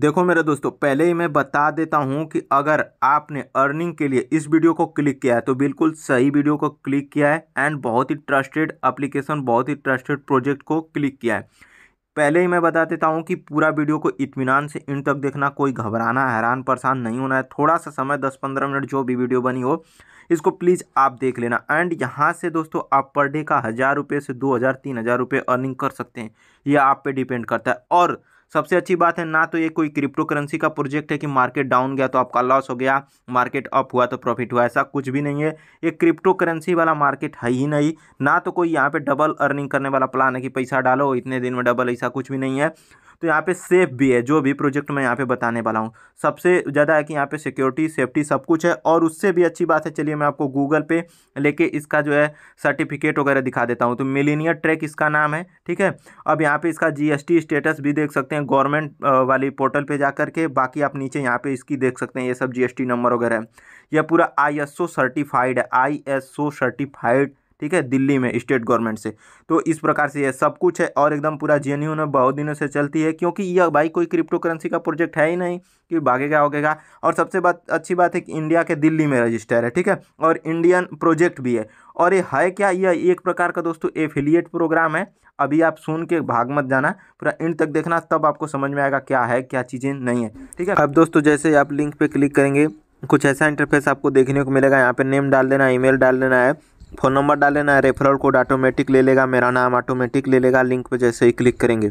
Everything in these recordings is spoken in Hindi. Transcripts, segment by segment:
देखो मेरे दोस्तों पहले ही मैं बता देता हूं कि अगर आपने अर्निंग के लिए इस वीडियो को क्लिक किया है तो बिल्कुल सही वीडियो को क्लिक किया है एंड बहुत ही ट्रस्टेड एप्लीकेशन बहुत ही ट्रस्टेड प्रोजेक्ट को क्लिक किया है पहले ही मैं बता देता हूं कि पूरा वीडियो को इतमान से इन तक देखना कोई घबराना हैरान परेशान नहीं होना है थोड़ा सा समय दस पंद्रह मिनट जो भी वीडियो बनी हो इसको प्लीज़ आप देख लेना एंड यहाँ से दोस्तों आप पर डे का हज़ार रुपये से दो हज़ार तीन हज़ार रुपये अर्निंग कर सकते हैं ये आप पे डिपेंड करता है और सबसे अच्छी बात है ना तो ये कोई क्रिप्टो करेंसी का प्रोजेक्ट है कि मार्केट डाउन गया तो आपका लॉस हो गया मार्केट अप हुआ तो प्रॉफिट हुआ ऐसा कुछ भी नहीं है ये क्रिप्टो करेंसी वाला मार्केट है ही नहीं ना तो कोई यहाँ पे डबल अर्निंग करने वाला प्लान है कि पैसा डालो इतने दिन में डबल ऐसा कुछ भी नहीं है तो यहाँ पे सेफ भी है जो भी प्रोजेक्ट मैं यहाँ पे बताने वाला हूँ सबसे ज़्यादा है कि यहाँ पे सिक्योरिटी सेफ्टी सब कुछ है और उससे भी अच्छी बात है चलिए मैं आपको गूगल पे लेके इसका जो है सर्टिफिकेट वगैरह दिखा देता हूँ तो मिलीनियर ट्रैक इसका नाम है ठीक है अब यहाँ पे इसका जीएसटी स्टेटस भी देख सकते हैं हैं गवर्नमेंट वाली पोर्टल पे जा करके के बाकी आप नीचे यहाँ पे इसकी देख सकते हैं ये सब जीएसटी नंबर वगैरह है यह पूरा आईएसओ सर्टिफाइड है आईएसओ सर्टिफाइड ठीक है दिल्ली में स्टेट गवर्नमेंट से तो इस प्रकार से ये सब कुछ है और एकदम पूरा जे में बहुत दिनों से चलती है क्योंकि यह भाई कोई क्रिप्टो करेंसी का प्रोजेक्ट है ही नहीं कि भागेगा होगेगा और सबसे बात अच्छी बात है कि इंडिया के दिल्ली में रजिस्टर है ठीक है और इंडियन प्रोजेक्ट भी है और ये है क्या यह एक प्रकार का दोस्तों एफिलिएट प्रोग्राम है अभी आप सुन के भाग मत जाना पूरा इंड तक देखना तब आपको समझ में आएगा क्या है क्या चीज़ें नहीं है ठीक है अब दोस्तों जैसे आप लिंक पर क्लिक करेंगे कुछ ऐसा इंटरफेस आपको देखने को मिलेगा यहाँ पे नेम डाल देना ईमेल डाल देना है फ़ोन नंबर डाल लेना है रेफरल कोड ऑटोमेटिक ले लेगा मेरा नाम ऑटोमेटिक ले लेगा लिंक पर जैसे ही क्लिक करेंगे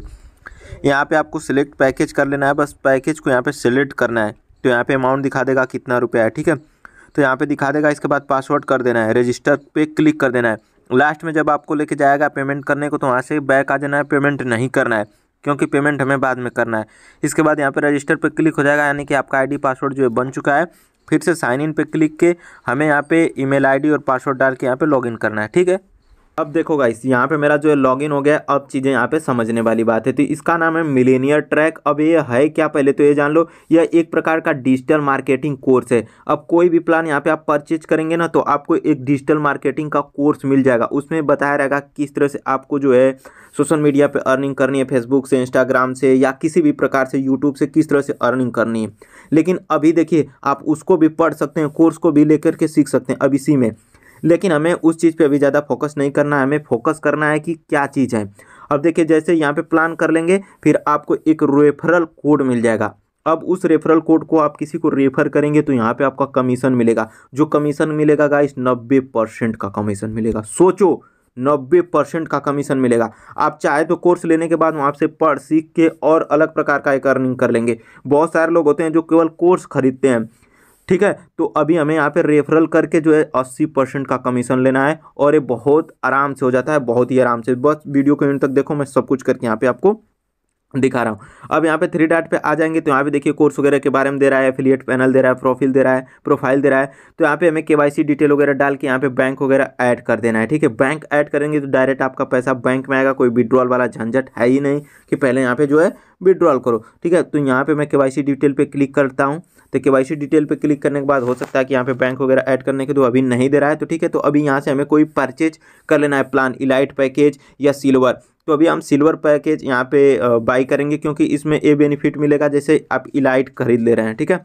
यहाँ पे आपको सिलेक्ट पैकेज कर लेना है बस पैकेज को यहाँ पे सिलेक्ट करना है तो यहाँ पे अमाउंट दिखा देगा कितना रुपया है ठीक है तो यहाँ पे दिखा देगा इसके बाद पासवर्ड कर देना है रजिस्टर पे क्लिक कर देना है लास्ट में जब आपको लेके जाएगा पेमेंट करने को तो वहाँ से बैक आ जाना है पेमेंट नहीं करना है क्योंकि पेमेंट हमें बाद में करना है इसके बाद यहाँ पर रजिस्टर पर क्लिक हो जाएगा यानी कि आपका आईडी पासवर्ड जो है बन चुका है फिर से साइन इन पे क्लिक के हमें यहाँ पे ईमेल आईडी और पासवर्ड डाल के यहाँ पे लॉगिन करना है ठीक है अब देखो गाइस यहाँ पे मेरा जो है लॉगिन हो गया अब चीज़ें यहाँ पे समझने वाली बात है तो इसका नाम है मिलेनियर ट्रैक अब ये है क्या पहले तो ये जान लो यह एक प्रकार का डिजिटल मार्केटिंग कोर्स है अब कोई भी प्लान यहाँ पे आप परचेज करेंगे ना तो आपको एक डिजिटल मार्केटिंग का कोर्स मिल जाएगा उसमें बताया रहेगा किस तरह से आपको जो है सोशल मीडिया पर अर्निंग करनी है फेसबुक से इंस्टाग्राम से या किसी भी प्रकार से यूट्यूब से किस तरह से अर्निंग करनी है लेकिन अभी देखिए आप उसको भी पढ़ सकते हैं कोर्स को भी लेकर के सीख सकते हैं अब इसी में लेकिन हमें उस चीज़ पे अभी ज़्यादा फोकस नहीं करना है हमें फोकस करना है कि क्या चीज़ है अब देखिए जैसे यहाँ पे प्लान कर लेंगे फिर आपको एक रेफरल कोड मिल जाएगा अब उस रेफरल कोड को आप किसी को रेफर करेंगे तो यहाँ पर आपका कमीशन मिलेगा जो कमीशन मिलेगा गाइस नब्बे परसेंट का कमीशन मिलेगा सोचो नब्बे परसेंट का कमीशन मिलेगा आप चाहे तो कोर्स लेने के बाद वहाँ से पढ़ सीख के और अलग प्रकार का एक अर्निंग कर लेंगे बहुत सारे लोग होते हैं जो केवल कोर्स खरीदते हैं ठीक है तो अभी हमें यहाँ पे रेफरल करके जो है अस्सी परसेंट का कमीशन लेना है और ये बहुत आराम से हो जाता है बहुत ही आराम से बस वीडियो को एंड तक देखो मैं सब कुछ करके यहाँ पे आपको दिखा रहा हूँ अब यहाँ पे थ्री डाट पे आ जाएंगे तो यहाँ पे देखिए कोर्स वगैरह के बारे में दे रहा है एफिलिएट पैनल दे रहा है प्रोफाइल दे रहा है प्रोफाइल दे रहा है तो यहाँ पे हमें केवाईसी डिटेल वगैरह डाल के यहाँ पे बैंक वगैरह ऐड कर देना है ठीक है बैंक ऐड करेंगे तो डायरेक्ट आपका पैसा बैंक में आएगा कोई विड्रॉल वाला झंझट है ही नहीं कि पहले यहाँ पे जो है विड्रॉल करो ठीक है तो यहाँ पर मैं के डिटेल पर क्लिक करता हूँ तो के डिटेल पर क्लिक करने के बाद हो सकता है कि यहाँ पे बैंक वगैरह ऐड करने के तो अभी नहीं दे रहा है तो ठीक है तो अभी यहाँ से हमें कोई परचेज कर लेना है प्लान इलाइट पैकेज या सिल्वर तो अभी हम सिल्वर पैकेज यहाँ पे बाई करेंगे क्योंकि इसमें ये बेनिफिट मिलेगा जैसे आप इलाइट खरीद ले रहे हैं ठीक है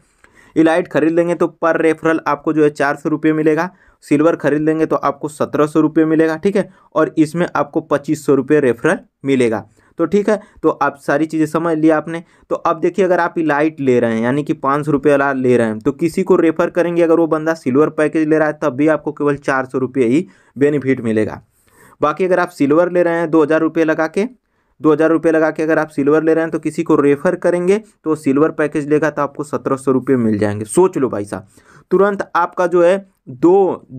इलाइट खरीद लेंगे तो पर रेफरल आपको जो है चार सौ रुपये मिलेगा सिल्वर खरीद लेंगे तो आपको सत्रह सौ रुपये मिलेगा ठीक है और इसमें आपको पच्चीस सौ रुपये रेफरल मिलेगा तो ठीक है तो आप सारी चीज़ें समझ लिया आपने तो अब देखिए अगर आप इलाइट ले रहे हैं यानी कि पाँच सौ रुपये वाला ले रहे हैं तो किसी को रेफर करेंगे अगर वो बंदा सिल्वर पैकेज ले रहा है तब भी आपको केवल चार सौ रुपये ही बेनिफिट मिलेगा बाकी अगर आप सिल्वर ले रहे हैं दो हज़ार रुपये लगा के दो हज़ार रुपये लगा के अगर आप सिल्वर ले रहे हैं तो किसी को रेफर करेंगे तो सिल्वर पैकेज लेगा तो आपको सत्रह सौ रुपये मिल जाएंगे सोच लो भाई साहब तुरंत आपका जो है दो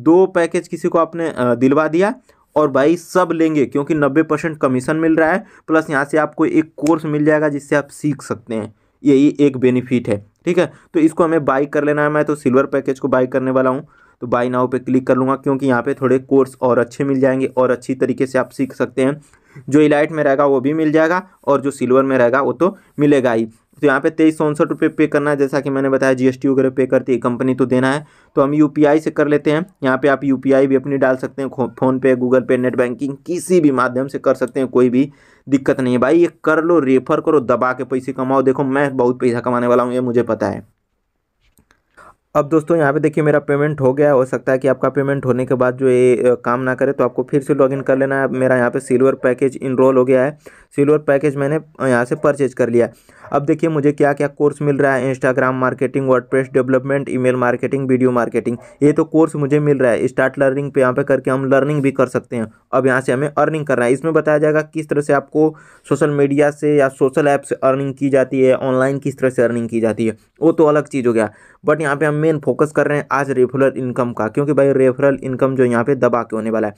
दो पैकेज किसी को आपने दिलवा दिया और भाई सब लेंगे क्योंकि नब्बे परसेंट कमीशन मिल रहा है प्लस यहाँ से आपको एक कोर्स मिल जाएगा जिससे आप सीख सकते हैं यही एक बेनिफिट है ठीक है तो इसको हमें बाई कर लेना है मैं तो सिल्वर पैकेज को बाई करने वाला हूँ तो बाई नाउ पे क्लिक कर लूँगा क्योंकि यहाँ पे थोड़े कोर्स और अच्छे मिल जाएंगे और अच्छी तरीके से आप सीख सकते हैं जो इलाइट में रहेगा वो भी मिल जाएगा और जो सिल्वर में रहेगा वो तो मिलेगा ही तो यहाँ पे तेईस सौ उनसठ रुपये पे करना है जैसा कि मैंने बताया जीएसटी वगैरह पे करती है कंपनी तो देना है तो हम यूपीआई से कर लेते हैं यहाँ पे आप यूपीआई भी अपनी डाल सकते हैं PhonePe Google Pay net banking किसी भी माध्यम से कर सकते हैं कोई भी दिक्कत नहीं है भाई ये कर लो रेफर करो दबा के पैसे कमाओ देखो मैं बहुत पैसा कमाने वाला हूँ ये मुझे पता है अब दोस्तों यहाँ पे देखिए मेरा पेमेंट हो गया हो सकता है कि आपका पेमेंट होने के बाद जो ये काम ना करे तो आपको फिर से लॉगिन कर लेना है मेरा यहाँ पे सिल्वर पैकेज इनरोल हो गया है सिल्वर पैकेज मैंने यहाँ से परचेज कर लिया अब देखिए मुझे क्या क्या कोर्स मिल रहा है Instagram marketing WordPress development email marketing video marketing ये तो कोर्स मुझे मिल रहा है स्टार्ट लर्निंग पे यहाँ पे करके हम लर्निंग भी कर सकते हैं अब यहाँ से हमें अर्निंग करना है इसमें बताया जाएगा किस तरह से आपको सोशल मीडिया से या सोशल ऐप से अर्निंग की जाती है ऑनलाइन किस तरह से अर्निंग की जाती है वो तो अलग चीज़ हो गया बट यहाँ पे हम मेन फोकस कर रहे हैं आज रेफरल इनकम का क्योंकि भाई रेफरल इनकम जो यहाँ पे दबा के होने वाला है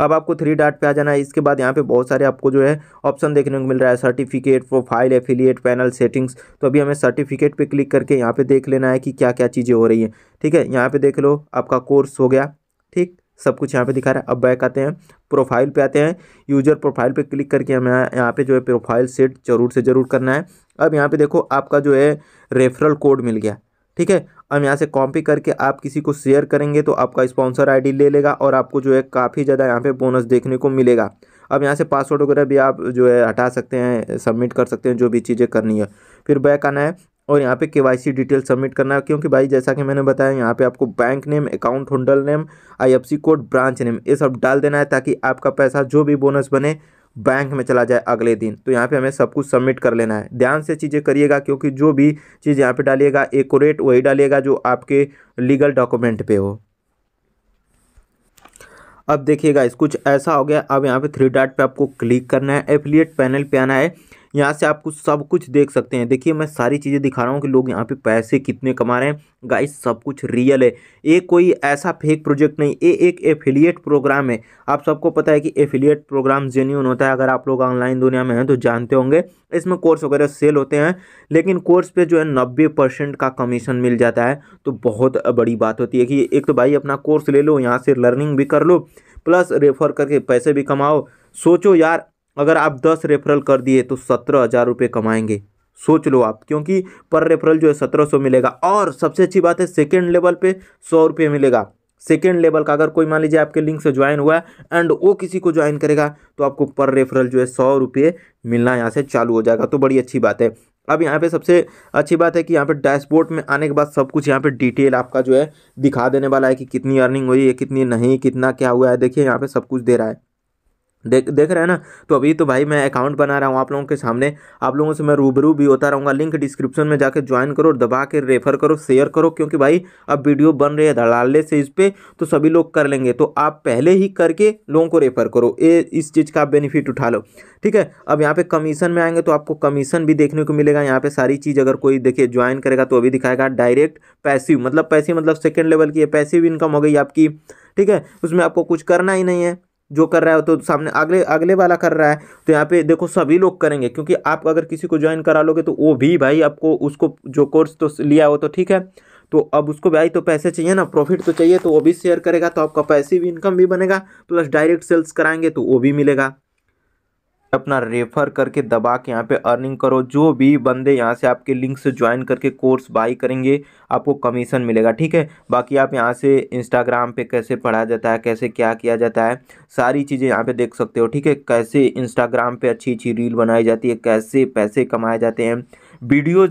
अब आपको थ्री डाट पे आ जाना है इसके बाद यहाँ पे बहुत सारे आपको जो है ऑप्शन देखने को मिल रहा है certificate profile affiliate panel settings तो अभी हमें सर्टिफिकेट पे क्लिक करके यहाँ पे देख लेना है कि क्या क्या चीज़ें हो रही हैं ठीक है यहाँ पे देख लो आपका कोर्स हो गया ठीक सब कुछ यहाँ पे दिखा रहा है अब बैक आते हैं प्रोफाइल पे आते हैं यूजर प्रोफाइल पे क्लिक करके हमें यहाँ पे जो है प्रोफाइल सेट जरूर से ज़रूर करना है अब यहाँ पे देखो आपका जो है रेफरल कोड मिल गया ठीक है अब यहाँ से कॉपी करके आप किसी को शेयर करेंगे तो आपका स्पॉन्सर आईडी ले लेगा और आपको जो है काफ़ी ज़्यादा यहाँ पे बोनस देखने को मिलेगा अब यहाँ से पासवर्ड वगैरह भी आप जो है हटा सकते हैं सबमिट कर सकते हैं जो भी चीज़ें करनी है फिर बैक आना है और यहाँ पे केवाईसी डिटेल सबमिट करना है क्योंकि भाई जैसा कि मैंने बताया यहाँ पे आपको bank name account holder name IFC code branch name ये सब डाल देना है ताकि आपका पैसा जो भी बोनस बने बैंक में चला जाए अगले दिन तो यहाँ पे हमें सब कुछ सबमिट कर लेना है ध्यान से चीज़ें करिएगा क्योंकि जो भी चीज़ यहाँ पे डालिएगा एकोरेट वही डालिएगा जो आपके लीगल डॉक्यूमेंट पे हो अब देखिएगा इस कुछ ऐसा हो गया अब यहाँ पे थ्री डॉट पे आपको क्लिक करना है एफिलिएट पैनल पे आना है यहाँ से आप कुछ सब कुछ देख सकते हैं देखिए मैं सारी चीज़ें दिखा रहा हूँ कि लोग यहाँ पे पैसे कितने कमा रहे हैं गाइस सब कुछ रियल है ये कोई ऐसा फेक प्रोजेक्ट नहीं ये एक एफिलिएट प्रोग्राम है आप सबको पता है कि एफिलिएट प्रोग्राम जेन्यून होता है अगर आप लोग ऑनलाइन दुनिया में हैं तो जानते होंगे इसमें कोर्स वगैरह सेल होते हैं लेकिन कोर्स पे जो है नब्बे परसेंट का कमीशन मिल जाता है तो बहुत बड़ी बात होती है कि एक तो भाई अपना कोर्स ले लो यहाँ से लर्निंग भी कर लो प्लस रेफर करके पैसे भी कमाओ सोचो यार अगर आप दस रेफरल कर दिए तो सत्रह हज़ार रुपये कमाएंगे सोच लो आप क्योंकि पर रेफरल जो है सत्रह सौ मिलेगा और सबसे अच्छी बात है सेकेंड लेवल पे सौ रुपये मिलेगा सेकेंड लेवल का अगर कोई मान लीजिए आपके लिंक से ज्वाइन हुआ है एंड वो किसी को ज्वाइन करेगा तो आपको पर रेफरल जो है सौ रुपये मिलना यहाँ से चालू हो जाएगा तो बड़ी अच्छी बात है अब यहाँ पे सबसे अच्छी बात है कि यहाँ पे डैशबोर्ड में आने के बाद सब कुछ यहाँ पे डिटेल आपका जो है दिखा देने वाला है कि कितनी अर्निंग हुई है कितनी नहीं कितना क्या हुआ है देखिए यहाँ पे सब कुछ दे रहा है देख देख रहे हैं ना तो अभी तो भाई मैं अकाउंट बना रहा हूँ आप लोगों के सामने आप लोगों से मैं रूबरू भी होता रहूँगा लिंक डिस्क्रिप्शन में जाकर ज्वाइन करो दबा के रेफर करो शेयर करो क्योंकि भाई अब वीडियो बन रही है धड़ाले से इस पर तो सभी लोग कर लेंगे तो आप पहले ही करके लोगों को रेफर करो ए इस चीज़ का बेनिफिट उठा लो ठीक है अब यहाँ पर कमीशन में आएंगे तो आपको कमीशन भी देखने को मिलेगा यहाँ पर सारी चीज़ अगर कोई देखिए ज्वाइन करेगा तो अभी दिखाएगा डायरेक्ट पैसिव मतलब पैसिव मतलब सेकेंड लेवल की है पैसिव इनकम हो गई आपकी ठीक है उसमें आपको कुछ करना ही नहीं है जो कर रहा है तो सामने अगले अगले वाला कर रहा है तो यहाँ पे देखो सभी लोग करेंगे क्योंकि आप अगर किसी को ज्वाइन करा लोगे तो वो भी भाई आपको उसको जो कोर्स तो लिया हो तो ठीक है तो अब उसको भाई तो पैसे चाहिए ना प्रॉफिट तो चाहिए तो वो भी शेयर करेगा तो आपका पैसे भी इनकम भी बनेगा प्लस डायरेक्ट सेल्स कराएंगे तो वो भी मिलेगा अपना रेफर करके दबा के यहाँ पे अर्निंग करो जो भी बंदे यहाँ से आपके लिंक से ज्वाइन करके कोर्स बाई करेंगे आपको कमीशन मिलेगा ठीक है बाकी आप यहाँ से इंस्टाग्राम पे कैसे पढ़ाया जाता है कैसे क्या किया जाता है सारी चीज़ें यहाँ पे देख सकते हो ठीक है कैसे इंस्टाग्राम पे अच्छी अच्छी रील बनाई जाती है कैसे पैसे कमाए जाते हैं वीडियो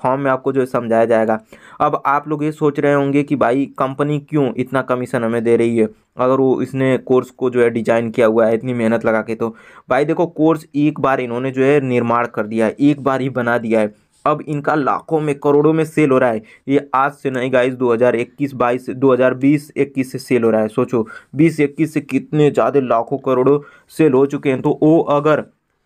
फॉर्म में आपको जो समझाया जाएगा अब आप लोग ये सोच रहे होंगे कि भाई कंपनी क्यों इतना कमीशन हमें दे रही है अगर वो इसने कोर्स को जो है डिजाइन किया हुआ है इतनी मेहनत लगा के तो भाई देखो कोर्स एक बार इन्होंने जो है निर्माण कर दिया है एक बार ही बना दिया है अब इनका लाखों में करोड़ों में सेल हो रहा है ये आज से नहीं गाइस 2021 22 2020 21 से सेल हो रहा है सोचो 2021 से कितने ज़्यादा लाखों करोड़ों सेल हो चुके हैं तो वो अगर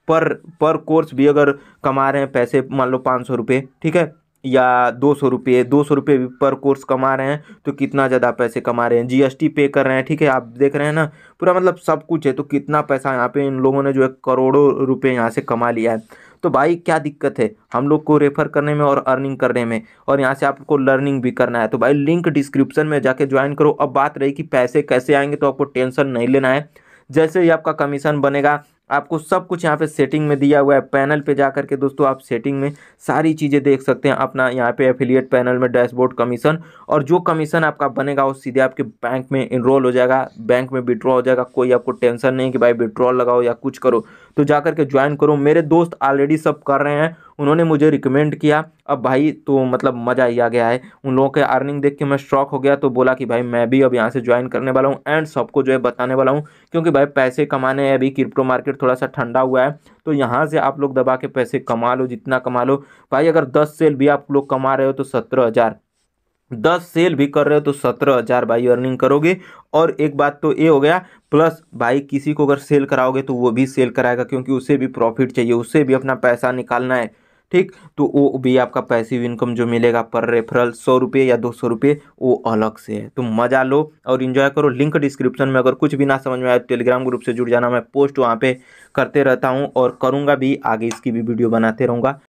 पर पर कोर्स भी अगर कमा रहे हैं पैसे मान लो पाँच सौ रुपये ठीक है या दो सौ रुपये दो सौ रुपये भी पर कोर्स कमा रहे हैं तो कितना ज़्यादा पैसे कमा रहे हैं जीएसटी पे कर रहे हैं ठीक है आप देख रहे हैं ना पूरा मतलब सब कुछ है तो कितना पैसा यहाँ पे इन लोगों ने जो है करोड़ों रुपये यहाँ से कमा लिया है तो भाई क्या दिक्कत है हम लोग को रेफ़र करने में और अर्निंग करने में और यहाँ से आपको लर्निंग भी करना है तो भाई लिंक डिस्क्रिप्शन में जाके ज्वाइन करो अब बात रही कि पैसे कैसे आएंगे तो आपको टेंशन नहीं लेना है जैसे ही आपका कमीशन बनेगा आपको सब कुछ यहाँ पे सेटिंग में दिया हुआ है पैनल पे जा करके दोस्तों आप सेटिंग में सारी चीज़ें देख सकते हैं अपना यहाँ पे एफिलिएट पैनल में डैशबोर्ड कमीशन और जो कमीशन आपका बनेगा वो सीधे आपके बैंक में इनरोल हो जाएगा बैंक में विड्रॉ हो जाएगा कोई आपको टेंशन नहीं कि भाई विड्रॉ लगाओ या कुछ करो तो जा कर के ज्वाइन करो मेरे दोस्त ऑलरेडी सब कर रहे हैं उन्होंने मुझे रिकमेंड किया अब भाई तो मतलब मज़ा ही आ गया है उन लोगों के अर्निंग देख के मैं शॉक हो गया तो बोला कि भाई मैं भी अब यहाँ से ज्वाइन करने वाला हूँ एंड सबको जो है बताने वाला हूँ क्योंकि भाई पैसे कमाने हैं अभी क्रिप्टो मार्केट थोड़ा सा ठंडा हुआ है तो यहाँ से आप लोग दबा के पैसे कमा लो जितना कमा लो भाई अगर दस सेल भी आप लोग कमा रहे हो तो सत्रह हज़ार दस सेल भी कर रहे हो तो सत्रह हज़ार भाई अर्निंग करोगे और एक बात तो ये हो गया प्लस भाई किसी को अगर सेल कराओगे तो वो भी सेल कराएगा क्योंकि उसे भी प्रॉफिट चाहिए उसे भी अपना पैसा निकालना है ठीक तो वो भी आपका पैसिव इनकम जो मिलेगा पर रेफरल सौ रुपये या दो सौ रुपये वो अलग से है तो मज़ा लो और इन्जॉय करो लिंक डिस्क्रिप्शन में अगर कुछ भी ना समझ में आए तो टेलीग्राम ग्रुप से जुड़ जाना मैं पोस्ट वहाँ पर करते रहता हूँ और करूँगा भी आगे इसकी भी वीडियो बनाते रहूँगा